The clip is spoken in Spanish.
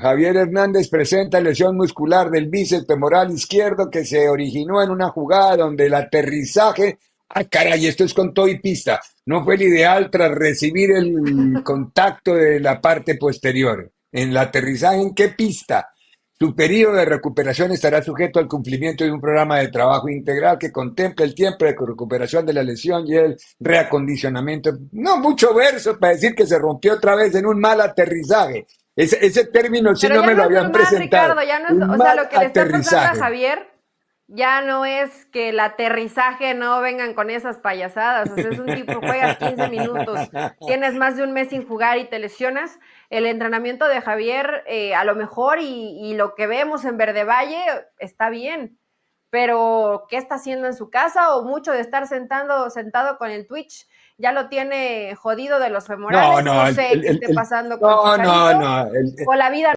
Javier Hernández presenta lesión muscular del bíceps femoral izquierdo que se originó en una jugada donde el aterrizaje, ay ah, caray, esto es con todo y pista, no fue el ideal tras recibir el contacto de la parte posterior. En el aterrizaje, ¿en qué pista? Su periodo de recuperación estará sujeto al cumplimiento de un programa de trabajo integral que contemple el tiempo de recuperación de la lesión y el reacondicionamiento. No mucho verso para decir que se rompió otra vez en un mal aterrizaje. Ese, ese término sí no me lo habían presentado. ya no es, o sea, lo que le está pasando a Javier ya no es que el aterrizaje no vengan con esas payasadas. O sea, es un tipo, juegas 15 minutos, tienes más de un mes sin jugar y te lesionas. El entrenamiento de Javier, eh, a lo mejor, y, y, lo que vemos en Verde Valle está bien, pero ¿qué está haciendo en su casa? O mucho de estar sentado sentado con el Twitch, ya lo tiene jodido de los femorales, no, sé qué pasando con No, no, no. o la vida